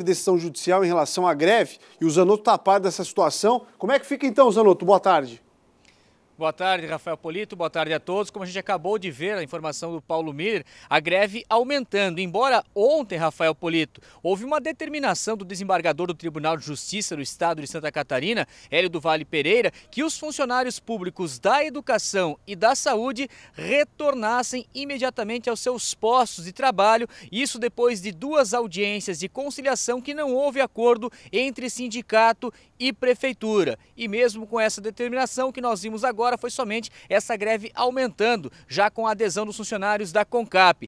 teve decisão judicial em relação à greve e o Zanotto está a par dessa situação. Como é que fica então, Zanotto? Boa tarde. Boa tarde, Rafael Polito. Boa tarde a todos. Como a gente acabou de ver a informação do Paulo Miller, a greve aumentando. Embora ontem, Rafael Polito, houve uma determinação do desembargador do Tribunal de Justiça do Estado de Santa Catarina, Hélio do Vale Pereira, que os funcionários públicos da educação e da saúde retornassem imediatamente aos seus postos de trabalho. Isso depois de duas audiências de conciliação que não houve acordo entre sindicato e prefeitura. E mesmo com essa determinação que nós vimos agora, agora foi somente essa greve aumentando, já com a adesão dos funcionários da CONCAP.